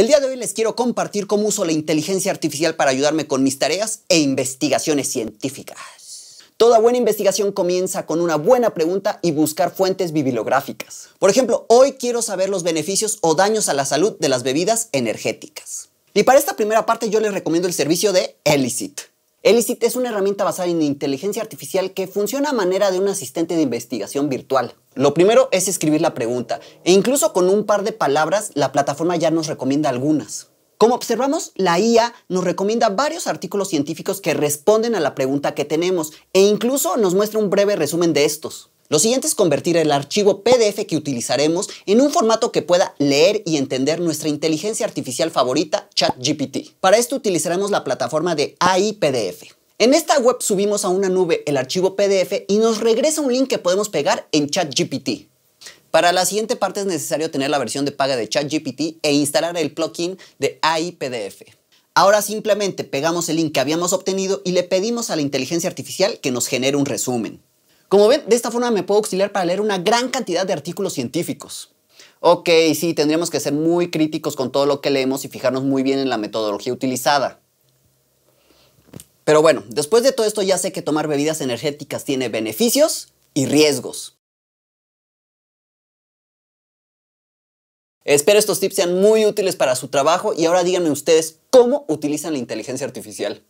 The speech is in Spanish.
El día de hoy les quiero compartir cómo uso la inteligencia artificial para ayudarme con mis tareas e investigaciones científicas. Toda buena investigación comienza con una buena pregunta y buscar fuentes bibliográficas. Por ejemplo, hoy quiero saber los beneficios o daños a la salud de las bebidas energéticas. Y para esta primera parte yo les recomiendo el servicio de Elicit. Elicit es una herramienta basada en inteligencia artificial que funciona a manera de un asistente de investigación virtual. Lo primero es escribir la pregunta, e incluso con un par de palabras la plataforma ya nos recomienda algunas. Como observamos, la IA nos recomienda varios artículos científicos que responden a la pregunta que tenemos e incluso nos muestra un breve resumen de estos. Lo siguiente es convertir el archivo PDF que utilizaremos en un formato que pueda leer y entender nuestra inteligencia artificial favorita, ChatGPT. Para esto utilizaremos la plataforma de AI PDF. En esta web subimos a una nube el archivo PDF y nos regresa un link que podemos pegar en ChatGPT. Para la siguiente parte es necesario tener la versión de paga de ChatGPT e instalar el plugin de AI PDF. Ahora simplemente pegamos el link que habíamos obtenido y le pedimos a la inteligencia artificial que nos genere un resumen. Como ven, de esta forma me puedo auxiliar para leer una gran cantidad de artículos científicos. Ok, sí, tendríamos que ser muy críticos con todo lo que leemos y fijarnos muy bien en la metodología utilizada. Pero bueno, después de todo esto ya sé que tomar bebidas energéticas tiene beneficios y riesgos. Espero estos tips sean muy útiles para su trabajo y ahora díganme ustedes cómo utilizan la inteligencia artificial.